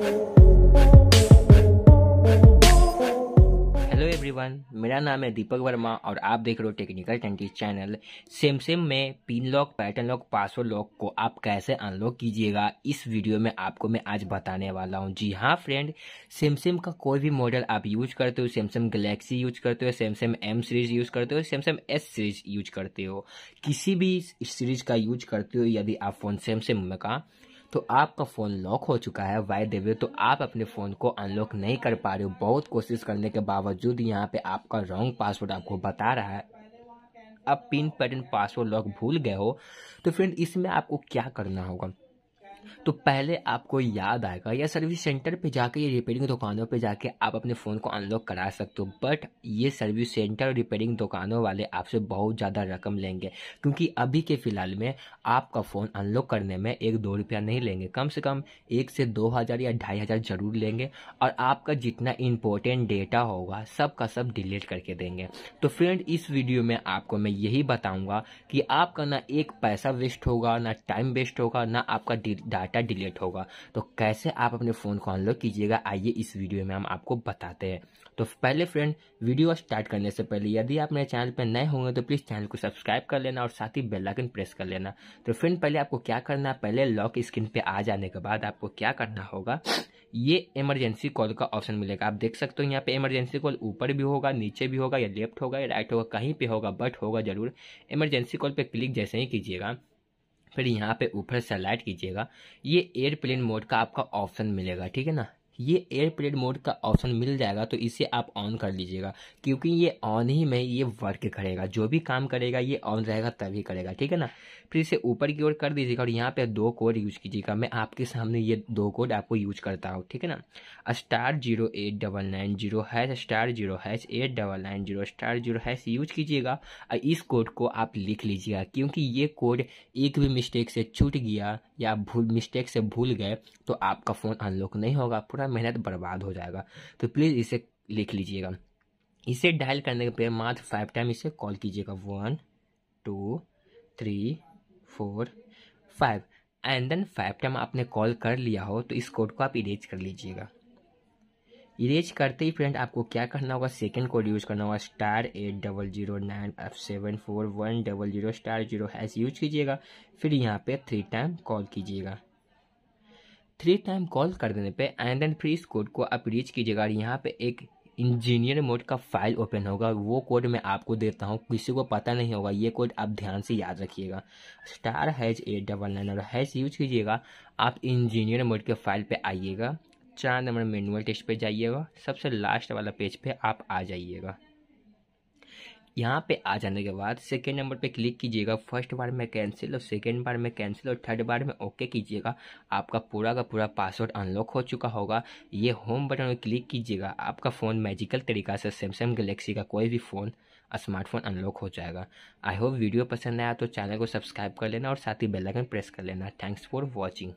hello everyone मेरा नाम है दीपक वर्मा और आप देख रहे हो टेक्निकल टेंटी चैनल सेम सेम में pin lock pattern lock password lock को आप कैसे अनलॉक कीजिएगा इस वीडियो में आपको मैं आज बताने वाला हूं जी हाँ फ्रेंड सेमसेम का कोई भी मॉडल आप यूज करते हो सैमसंग गलेक्सी यूज करते हो सैमसंग एम सीरीज यूज करते हो सैमसंग एस सीरीज यूज करते हो किसी भी सीरीज का यूज करते हो यदि आप फोन सैमसंग का तो आपका फ़ोन लॉक हो चुका है वाई देवे तो आप अपने फ़ोन को अनलॉक नहीं कर पा रहे हो बहुत कोशिश करने के बावजूद यहाँ पे आपका रॉन्ग पासवर्ड आपको बता रहा है आप पिन पैटर्न पासवर्ड लॉक भूल गए हो तो फ्रेंड इसमें आपको क्या करना होगा तो पहले आपको याद आएगा या सर्विस सेंटर पे जाके या रिपेयरिंग दुकानों पे जाके आप अपने फ़ोन को अनलॉक करा सकते हो बट ये सर्विस सेंटर और रिपेयरिंग दुकानों वाले आपसे बहुत ज़्यादा रकम लेंगे क्योंकि अभी के फ़िलहाल में आपका फ़ोन अनलॉक करने में एक दो रुपया नहीं लेंगे कम से कम एक से दो हज़ार या ढाई हज़ार ज़रूर लेंगे और आपका जितना इम्पोर्टेंट डेटा होगा सब का सब डिलीट करके देंगे तो फ्रेंड इस वीडियो में आपको मैं यही बताऊँगा कि आपका ना एक पैसा वेस्ट होगा ना टाइम वेस्ट होगा ना आपका डाटा डिलीट होगा तो कैसे आप अपने फ़ोन को अनलॉक कीजिएगा आइए इस वीडियो में हम आपको बताते हैं तो पहले फ्रेंड वीडियो स्टार्ट करने से पहले यदि आप मेरे चैनल पर नए होंगे तो प्लीज़ चैनल को सब्सक्राइब कर लेना और साथ ही बेलाइकन प्रेस कर लेना तो फ्रेंड पहले आपको क्या करना है पहले लॉक स्क्रीन पर आ जाने के बाद आपको क्या करना होगा ये इमरजेंसी कॉल का ऑप्शन मिलेगा आप देख सकते हो यहाँ पे इमरजेंसी कॉल ऊपर भी होगा नीचे भी होगा या लेफ्ट होगा या राइट होगा कहीं पे होगा बट होगा जरूर इमरजेंसी कॉल पे क्लिक जैसे ही कीजिएगा फिर यहाँ पे ऊपर से कीजिएगा ये एयरप्लेन मोड का आपका ऑप्शन मिलेगा ठीक है ना ये एयरप्लेन मोड का ऑप्शन मिल जाएगा तो इसे आप ऑन कर लीजिएगा क्योंकि ये ऑन ही में ये वर्क करेगा जो भी काम करेगा ये ऑन रहेगा तभी करेगा ठीक है ना फिर इसे ऊपर की ओर कर दीजिएगा और यहाँ पे दो कोड यूज कीजिएगा मैं आपके सामने ये दो कोड आपको यूज करता हूँ ठीक है ना star zero eight double nine zero hash star zero hash eight double nine zero star zero hash use कीजिएगा और इस कोड को आप लिख लीजिएगा क्योंकि ये कोड एक भी मिस्टेक से छूट गया या भूल मिस्टेक से भूल गए तो आपका फ़ोन अनलॉक नहीं होगा पूरा मेहनत बर्बाद हो जाएगा तो प्लीज़ इसे लिख लीजिएगा इसे डायल करने के पहले मात्र फाइव टाइम इसे कॉल कीजिएगा one two three four five and then five time आपने कॉल कर लिया हो तो इस कोड को आप इरेज कर लीजिएगा इरेज करते ही फ्रेंड आपको क्या करना होगा सेकेंड कोड यूज़ करना होगा star eight double zero nine F seven four one double zero star zero hash use कीजिएगा फिर यहाँ पे थ्री टाइम कॉल कीजिएगा थ्री टाइम कॉल कर देने पे एंड देन फ्री इस कोड को आप रीच कीजिएगा और यहाँ पे एक इंजीनियर मोड का फाइल ओपन होगा वो कोड मैं आपको देता हूँ किसी को पता नहीं होगा ये कोड आप ध्यान से याद रखिएगा star hash eight double nine और हैज यूज कीजिएगा आप इंजीनियर मोड के फाइल पे आइएगा चार नंबर मैनुअल टेस्ट पे जाइएगा सबसे लास्ट वाला पेज पे आप आ जाइएगा यहाँ पे आ जाने के बाद सेकेंड नंबर पे क्लिक कीजिएगा फर्स्ट बार में कैंसिल और सेकेंड बार में कैंसिल और थर्ड बार में ओके कीजिएगा आपका पूरा का पूरा पासवर्ड अनलॉक हो चुका होगा ये होम बटन में क्लिक कीजिएगा आपका फ़ोन मैजिकल तरीका से सैमसंग गलेक्सी का कोई भी फ़ोन स्मार्टफोन अनलॉक हो जाएगा आई होप वीडियो पसंद आया तो चैनल को सब्सक्राइब कर लेना और साथ ही बेलाइकन प्रेस कर लेना थैंक्स फॉर वॉचिंग